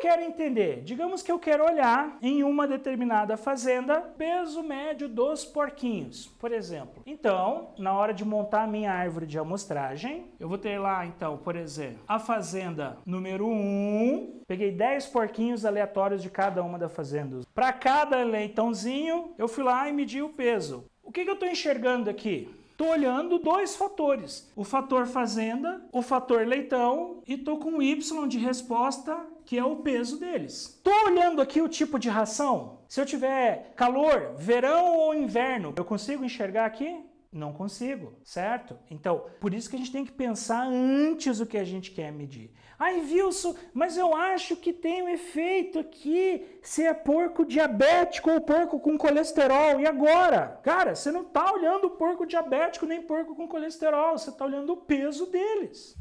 quero entender? Digamos que eu quero olhar em uma determinada fazenda peso médio dos porquinhos, por exemplo. Então, na hora de montar a minha árvore de amostragem, eu vou ter lá, então, por exemplo, a fazenda número 1. Um, peguei 10 porquinhos aleatórios de cada uma da fazenda. Para cada leitãozinho, eu fui lá e medi o peso. O que, que eu estou enxergando aqui? Estou olhando dois fatores: o fator fazenda, o fator leitão, e estou com Y de resposta, que é o peso deles. Estou olhando aqui o tipo de ração. Se eu tiver calor, verão ou inverno, eu consigo enxergar aqui? Não consigo, certo? Então, por isso que a gente tem que pensar antes o que a gente quer medir. Ai, Wilson, mas eu acho que tem um efeito aqui se é porco diabético ou porco com colesterol. E agora? Cara, você não tá olhando porco diabético nem porco com colesterol, você tá olhando o peso deles.